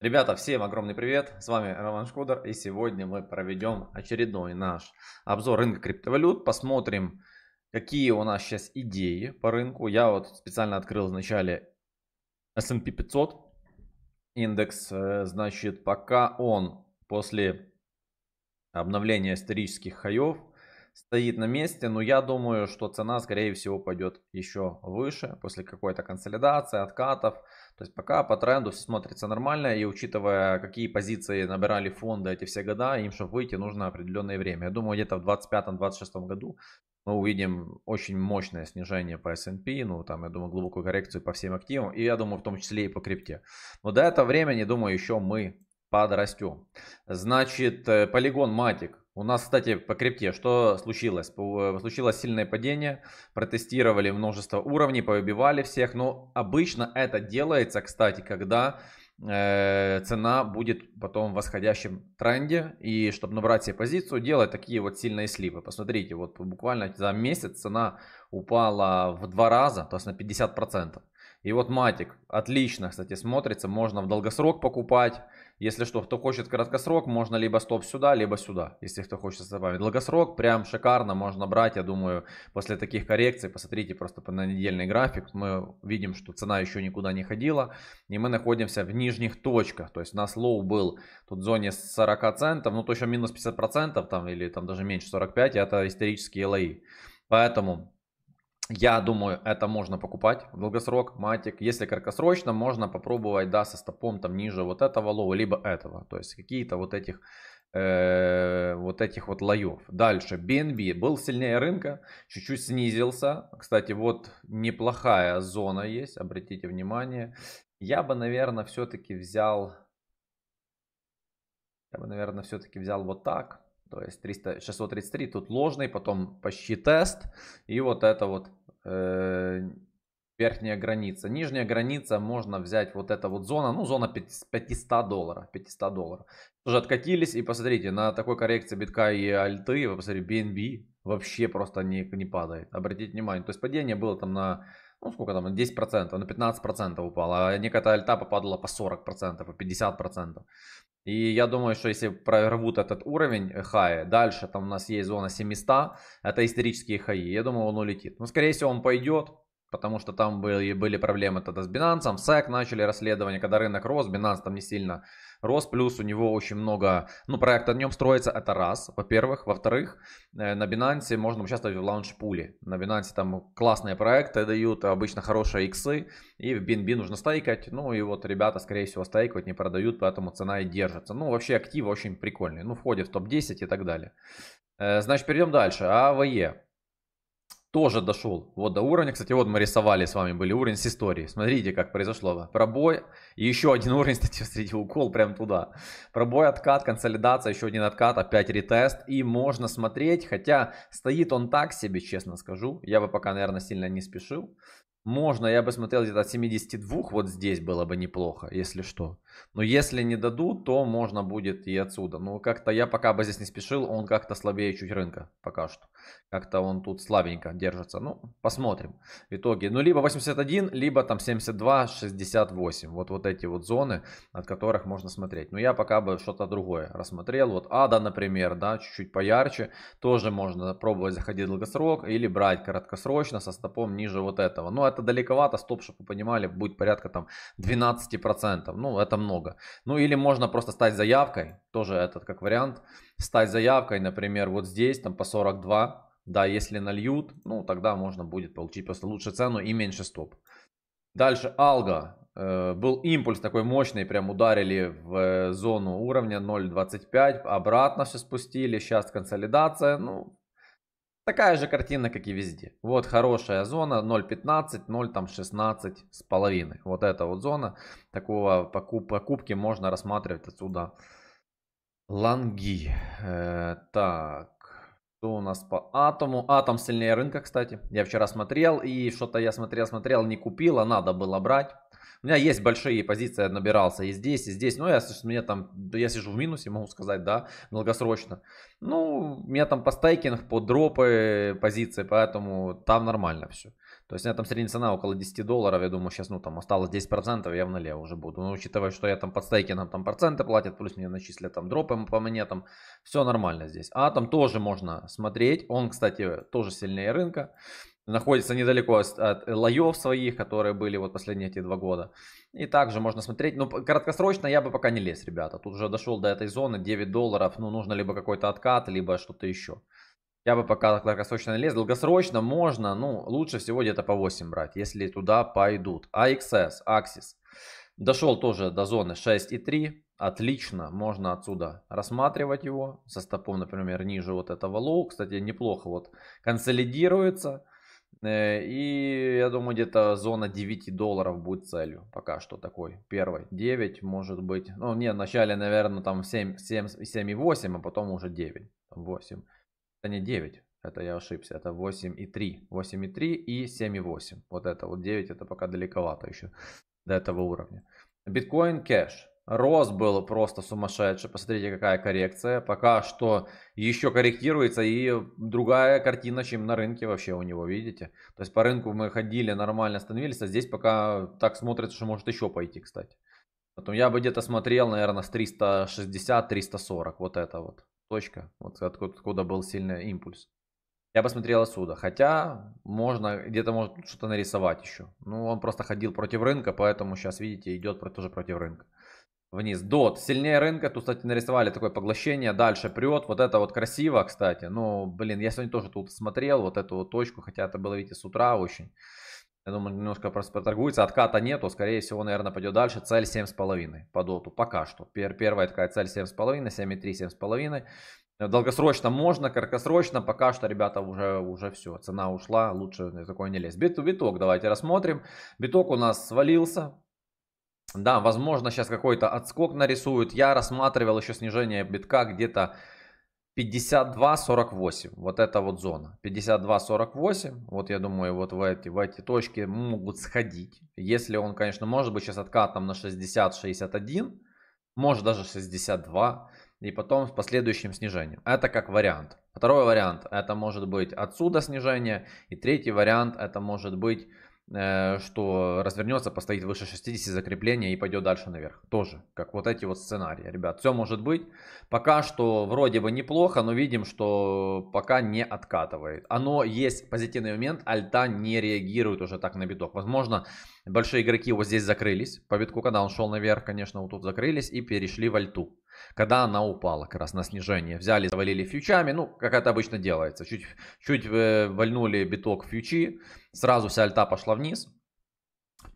Ребята, всем огромный привет! С вами Роман Шкодер и сегодня мы проведем очередной наш обзор рынка криптовалют. Посмотрим, какие у нас сейчас идеи по рынку. Я вот специально открыл вначале S&P 500 индекс. Э, значит, пока он после обновления исторических хаев стоит на месте, но я думаю, что цена, скорее всего, пойдет еще выше после какой-то консолидации, откатов. То есть пока по тренду все смотрится нормально, и учитывая, какие позиции набирали фонды эти все года, им, чтобы выйти, нужно определенное время. Я думаю, где-то в 2025-2026 году мы увидим очень мощное снижение по S&P, ну там, я думаю, глубокую коррекцию по всем активам, и я думаю, в том числе и по крипте. Но до этого времени, думаю, еще мы подрастем. Значит, э, полигон Матик у нас, кстати, по крипте что случилось? Случилось сильное падение, протестировали множество уровней, повыбивали всех, но обычно это делается, кстати, когда э, цена будет потом в восходящем тренде, и чтобы набрать себе позицию, делать такие вот сильные сливы. Посмотрите, вот буквально за месяц цена упала в два раза, то есть на 50%. И вот матик отлично, кстати, смотрится, можно в долгосрок покупать, если что, кто хочет краткосрок, можно либо стоп сюда, либо сюда, если кто хочет добавить. Долгосрок прям шикарно можно брать, я думаю, после таких коррекций, посмотрите просто на недельный график, мы видим, что цена еще никуда не ходила, и мы находимся в нижних точках, то есть у нас лоу был тут в зоне 40 центов, ну то еще минус 50% процентов там или там даже меньше 45, это исторические лои. Поэтому я думаю, это можно покупать в долгосрок, матик. Если краткосрочно, можно попробовать, да, со стопом там ниже вот этого лоу, либо этого. То есть какие-то вот этих, э, вот этих вот лоев. Дальше, BNB был сильнее рынка, чуть-чуть снизился. Кстати, вот неплохая зона есть, обратите внимание. Я бы, наверное, все-таки взял, я бы, наверное, все-таки взял вот так. То есть 300, 633, тут ложный, потом почти тест. И вот это вот Э, верхняя граница. Нижняя граница можно взять вот эта вот зона, ну зона 500 долларов, 500 долларов. Тоже откатились и посмотрите, на такой коррекции битка и альты, вы посмотрите, BNB вообще просто не, не падает. Обратите внимание, то есть падение было там на, ну сколько там, на 10%, на 15% упало, а некая альта попадала по 40%, по 50%. И я думаю, что если прорвут этот уровень э, хая, дальше там у нас есть зона 700, это исторические хаи, я думаю, он улетит. Но, ну, скорее всего, он пойдет, потому что там были, были проблемы тогда с Binance, SEC начали расследование, когда рынок рос, Binance там не сильно Рост плюс у него очень много, ну, проект о нем строится, это раз, во-первых. Во-вторых, э, на Binance можно участвовать в лаунч-пуле. На Binance там классные проекты дают, обычно хорошие иксы, и в BNB нужно стейкать. Ну, и вот ребята, скорее всего, стейкать не продают, поэтому цена и держится. Ну, вообще активы очень прикольные, ну, входят в топ-10 и так далее. Э, значит, перейдем дальше. АВЕ. А тоже дошел вот до уровня. Кстати, вот мы рисовали с вами, были уровень с истории Смотрите, как произошло. Пробой и еще один уровень, кстати, среди укол прям туда. Пробой, откат, консолидация, еще один откат, опять ретест. И можно смотреть, хотя стоит он так себе, честно скажу. Я бы пока, наверное, сильно не спешил. Можно, я бы смотрел где-то от 72, вот здесь было бы неплохо, если что. Но если не дадут, то можно будет и отсюда. Но как-то я пока бы здесь не спешил, он как-то слабее чуть рынка пока что. Как-то он тут слабенько держится. Ну, посмотрим в итоге. Ну, либо 81, либо там 72, 68. Вот, вот эти вот зоны, от которых можно смотреть. Но я пока бы что-то другое рассмотрел. Вот Ада, например, да, чуть-чуть поярче. Тоже можно пробовать заходить долгосрок или брать краткосрочно со стопом ниже вот этого. ну это куда далековато, стоп, чтобы вы понимали, будет порядка там 12%. Ну, это много. Ну, или можно просто стать заявкой, тоже этот как вариант, стать заявкой, например, вот здесь, там по 42, да, если нальют, ну, тогда можно будет получить просто лучшую цену и меньше стоп. Дальше алга. Э, был импульс такой мощный, прям ударили в э, зону уровня 0.25, обратно все спустили, сейчас консолидация, ну, Такая же картина, как и везде. Вот хорошая зона 0.15, 0.16 с половиной. Вот эта вот зона. Такого покуп, покупки можно рассматривать отсюда. Лонги. Э, так. Что у нас по атому? Атом сильнее рынка, кстати. Я вчера смотрел и что-то я смотрел, смотрел, не купил, а надо было брать. У меня есть большие позиции, я набирался и здесь, и здесь. Но я, меня там, я сижу в минусе, могу сказать, да, долгосрочно. Ну, у меня там по стейкинг, по дропы позиции, поэтому там нормально все. То есть у меня там средняя цена около 10 долларов, я думаю, сейчас, ну, там осталось 10%, я в нуле уже буду. Но учитывая, что я там под стейкингом там проценты платят, плюс мне начислят там дропы по монетам, все нормально здесь. А там тоже можно смотреть, он, кстати, тоже сильнее рынка, находится недалеко от лоев своих, которые были вот последние эти два года. И также можно смотреть, ну, краткосрочно я бы пока не лез, ребята. Тут уже дошел до этой зоны, 9 долларов, ну нужно либо какой-то откат, либо что-то еще. Я бы пока краткосрочно не лез. Долгосрочно можно, ну лучше всего где-то по 8 брать, если туда пойдут. AXS, Axis. Дошел тоже до зоны 6,3. Отлично, можно отсюда рассматривать его. Со стопом, например, ниже вот этого лоу. Кстати, неплохо вот консолидируется. Э, и я думаю, где-то зона 9 долларов будет целью. Пока что такой. Первый. 9 может быть. Ну, не, вначале, наверное, там 7, 7, 7 и 8, а потом уже 9. 8. Это не 9. Это я ошибся. Это 8 и 3. 8 и 3 и 7 и 8. Вот это вот 9. Это пока далековато еще до этого уровня. Биткоин кэш. Рост был просто сумасшедший. Посмотрите, какая коррекция. Пока что еще корректируется и другая картина, чем на рынке вообще у него, видите? То есть по рынку мы ходили, нормально остановились, а здесь пока так смотрится, что может еще пойти, кстати. Потом я бы где-то смотрел, наверное, с 360-340, вот это вот точка, вот откуда, откуда был сильный импульс. Я посмотрел отсюда, хотя можно где-то может что-то нарисовать еще. Ну, он просто ходил против рынка, поэтому сейчас, видите, идет тоже против рынка вниз. Дот сильнее рынка, тут, кстати, нарисовали такое поглощение, дальше прет. Вот это вот красиво, кстати. Ну, блин, я сегодня тоже тут смотрел вот эту вот точку, хотя это было, видите, с утра очень. Я думаю, немножко просто поторгуется. Отката нету. Скорее всего, наверное, пойдет дальше. Цель 7,5 по доту. Пока что. Первая такая цель 7,5, 7,3, 7,5. Долгосрочно можно, краткосрочно. Пока что, ребята, уже, уже все. Цена ушла. Лучше такое не лезть. Бит, биток давайте рассмотрим. Биток у нас свалился да, возможно, сейчас какой-то отскок нарисуют. Я рассматривал еще снижение битка где-то 52-48. Вот это вот зона. 52-48. Вот я думаю, вот в эти, в эти точки могут сходить. Если он, конечно, может быть сейчас откатом на 60-61. Может даже 62. И потом с последующим снижением. Это как вариант. Второй вариант. Это может быть отсюда снижение. И третий вариант. Это может быть Э, что развернется, постоит выше 60 закрепления и пойдет дальше наверх. Тоже, как вот эти вот сценарии, ребят. Все может быть. Пока что вроде бы неплохо, но видим, что пока не откатывает. Оно есть позитивный момент, альта не реагирует уже так на биток. Возможно, большие игроки вот здесь закрылись. По битку, когда он шел наверх, конечно, вот тут закрылись и перешли в альту когда она упала как раз на снижение. Взяли, завалили фьючами, ну, как это обычно делается. Чуть, чуть э, вальнули биток фьючи, сразу вся альта пошла вниз.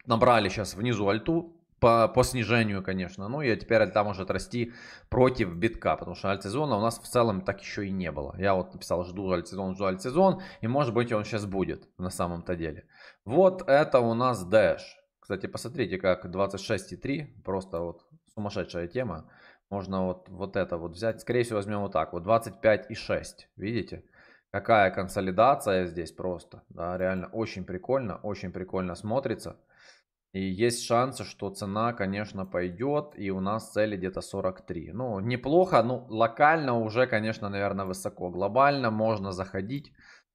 Набрали сейчас внизу альту, по, по снижению, конечно. Ну и теперь альта может расти против битка, потому что альтсезона у нас в целом так еще и не было. Я вот написал, жду альтсезон, жду альтсезон, и может быть он сейчас будет на самом-то деле. Вот это у нас Dash. Кстати, посмотрите, как 26,3, просто вот сумасшедшая тема. Можно вот, вот это вот взять. Скорее всего, возьмем вот так. Вот и 25,6. Видите? Какая консолидация здесь просто. Да, реально очень прикольно. Очень прикольно смотрится. И есть шансы, что цена, конечно, пойдет. И у нас цели где-то 43. Ну, неплохо. Ну, локально уже, конечно, наверное, высоко. Глобально можно заходить.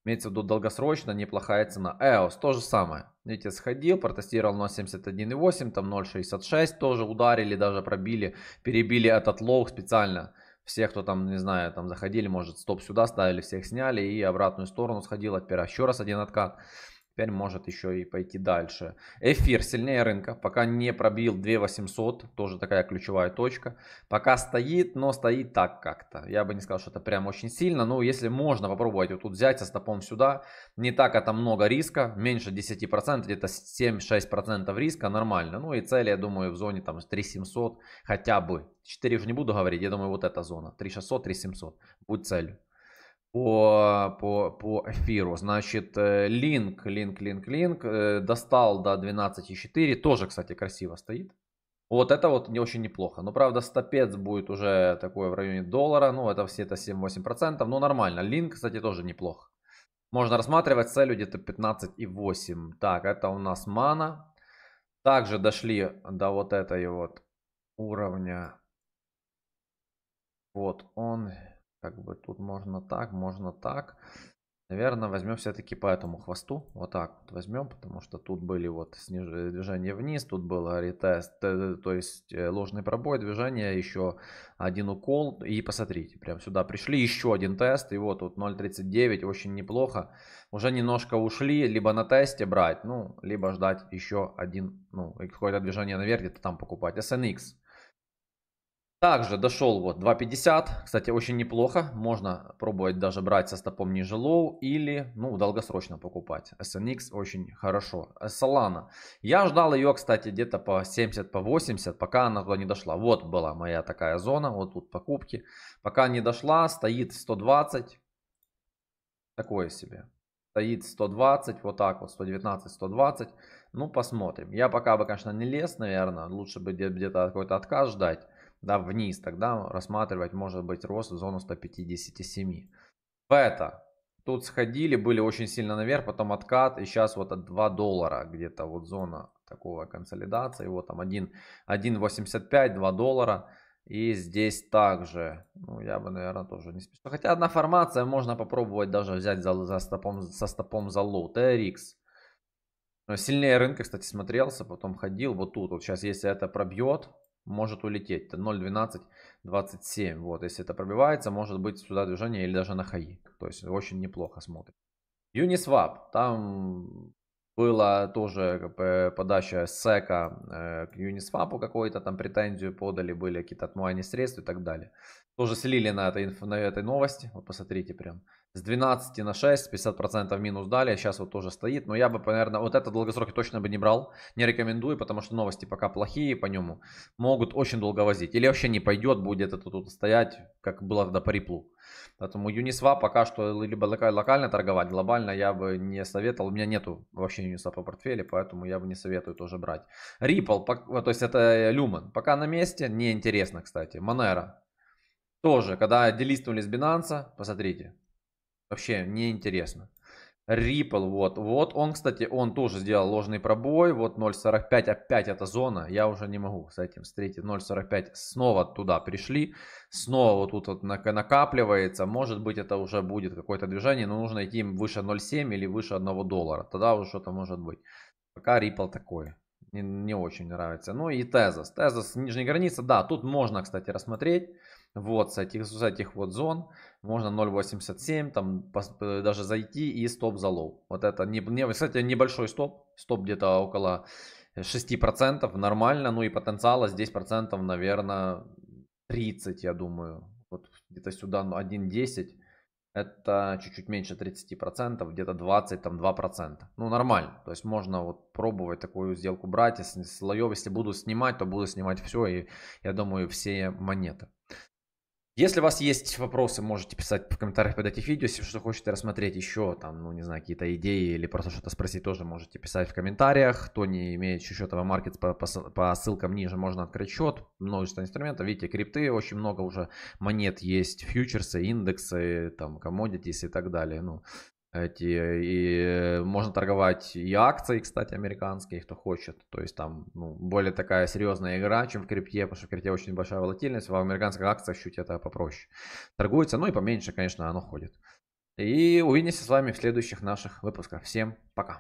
Имеется в виду долгосрочно неплохая цена. EOS то же самое. Видите, сходил, протестировал 0.718, там 0.66 тоже ударили, даже пробили, перебили этот лоу специально. Все, кто там, не знаю, там заходили, может, стоп сюда ставили, всех сняли и обратную сторону сходил от пера. Еще раз один откат. Теперь может еще и пойти дальше. Эфир сильнее рынка. Пока не пробил 2800. Тоже такая ключевая точка. Пока стоит, но стоит так как-то. Я бы не сказал, что это прям очень сильно. Но если можно попробовать вот тут взять со стопом сюда. Не так это много риска. Меньше 10%. Где-то 7-6% риска. Нормально. Ну и цель, я думаю, в зоне там 3700 хотя бы. 4 уже не буду говорить. Я думаю, вот эта зона. 3600, 3700. Будет целью по, по, по эфиру. Значит, э, линк, линк, линк, линк э, достал до 12,4. Тоже, кстати, красиво стоит. Вот это вот не очень неплохо. Но ну, правда, стопец будет уже такое в районе доллара. Ну, это все это 7-8%. Ну, нормально. Линк, кстати, тоже неплохо. Можно рассматривать целью где-то 15,8. Так, это у нас мана. Также дошли до вот этой вот уровня. Вот он, как бы тут можно так, можно так. Наверное, возьмем все-таки по этому хвосту. Вот так вот возьмем, потому что тут были вот сниж... Э, движения вниз, тут было ретест, э, э, то есть ложный пробой, движение, еще один укол. И посмотрите, прям сюда пришли, еще один тест, и вот тут 0.39, очень неплохо. Уже немножко ушли, либо на тесте брать, ну, либо ждать еще один, ну, какое-то движение наверх, где-то там покупать. SNX. Также дошел вот 2.50. Кстати, очень неплохо. Можно пробовать даже брать со стопом ниже лоу или ну, долгосрочно покупать. SNX очень хорошо. Э, Solana. Я ждал ее, кстати, где-то по 70, по 80, пока она туда не дошла. Вот была моя такая зона. Вот тут покупки. Пока не дошла, стоит 120. Такое себе. Стоит 120, вот так вот, 119, 120. Ну, посмотрим. Я пока бы, конечно, не лез, наверное. Лучше бы где-то какой-то отказ ждать да, вниз, тогда рассматривать может быть рост в зону 157. Бета. Тут сходили, были очень сильно наверх, потом откат, и сейчас вот от 2 доллара где-то вот зона такого консолидации, вот там 1,85, 2 доллара. И здесь также, ну я бы, наверное, тоже не спешил. Хотя одна формация, можно попробовать даже взять за, за стопом, со стопом за лоу, TRX. сильнее рынка, кстати, смотрелся, потом ходил вот тут. Вот сейчас, если это пробьет, может улететь. 0.12.27. Вот, если это пробивается, может быть сюда движение или даже на хаи. То есть очень неплохо смотрит. Uniswap. Там была тоже э, подача сека э, к Uniswap какой-то, там претензию подали, были какие-то отмывания средств и так далее. Тоже слили на этой, на этой новости. Вот посмотрите прям. С 12 на 6, 50% минус дали. Сейчас а вот тоже стоит. Но я бы, наверное, вот это долгосроки точно бы не брал. Не рекомендую, потому что новости пока плохие по нему. Могут очень долго возить. Или вообще не пойдет, будет это тут стоять, как было до по риплу. Поэтому Uniswap пока что либо локально торговать, глобально я бы не советовал. У меня нету вообще Uniswap по портфеле, поэтому я бы не советую тоже брать. Ripple, то есть это Lumen, пока на месте. Неинтересно, кстати. Monero. Тоже, когда делистнули с Binance, посмотрите, Вообще мне интересно. Ripple, вот. Вот он, кстати, он тоже сделал ложный пробой. Вот 0.45, опять эта зона. Я уже не могу с этим встретить. 0.45 снова туда пришли. Снова вот тут вот накапливается. Может быть, это уже будет какое-то движение, но нужно идти выше 0.7 или выше 1 доллара. Тогда уже что-то может быть. Пока Ripple такой. Не, не очень нравится. Ну и Тезос. Тезос, нижняя граница. Да, тут можно, кстати, рассмотреть вот с этих, с этих вот зон можно 0.87 там э, даже зайти и стоп за лоу. Вот это, не, не, кстати, небольшой стоп, стоп где-то около 6% нормально, ну и потенциала здесь процентов, наверное, 30, я думаю. Вот где-то сюда 1.10, ну, это чуть-чуть меньше 30%, где-то 20, там 2%. Ну нормально, то есть можно вот пробовать такую сделку брать, и слоев, если буду снимать, то буду снимать все, и я думаю, все монеты. Если у вас есть вопросы, можете писать в комментариях под этих видео. Если что хотите рассмотреть еще, там, ну, не знаю, какие-то идеи или просто что-то спросить, тоже можете писать в комментариях. Кто не имеет еще счета в маркет по, по, по ссылкам ниже, можно открыть счет. Множество инструментов. Видите, крипты, очень много уже монет есть, фьючерсы, индексы, там, commodities и так далее. Ну, эти, и можно торговать и акции, кстати, американские, кто хочет. То есть там ну, более такая серьезная игра, чем в крипте, потому что в крипте очень большая волатильность, в американских акциях чуть это попроще. Торгуется, ну и поменьше, конечно, оно ходит. И увидимся с вами в следующих наших выпусках. Всем пока!